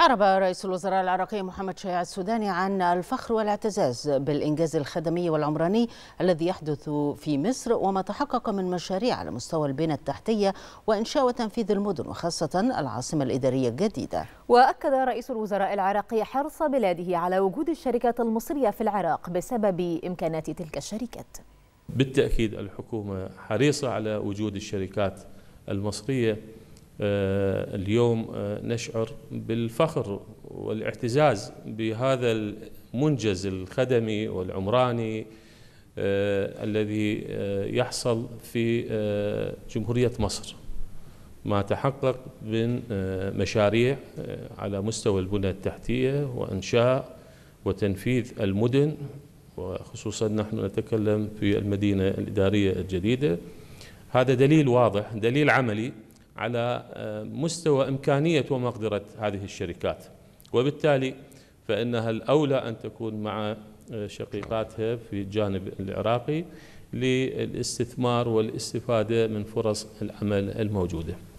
أعرب رئيس الوزراء العراقي محمد شيع السوداني عن الفخر والاعتزاز بالإنجاز الخدمي والعمراني الذي يحدث في مصر وما تحقق من مشاريع على مستوى البنى التحتية وإنشاء وتنفيذ المدن وخاصة العاصمة الإدارية الجديدة وأكد رئيس الوزراء العراقي حرص بلاده على وجود الشركات المصرية في العراق بسبب إمكانات تلك الشركات بالتأكيد الحكومة حريصة على وجود الشركات المصرية آه، اليوم آه، نشعر بالفخر والاعتزاز بهذا المنجز الخدمي والعمراني آه، الذي يحصل في جمهورية مصر ما تحقق من مشاريع على مستوى البنى التحتية وإنشاء وتنفيذ المدن وخصوصا نحن نتكلم في المدينة الإدارية الجديدة هذا دليل واضح دليل عملي على آه، مستوى إمكانية ومقدرة هذه الشركات وبالتالي فإنها الأولى أن تكون مع آه، شقيقاتها في الجانب العراقي للاستثمار والاستفادة من فرص العمل الموجودة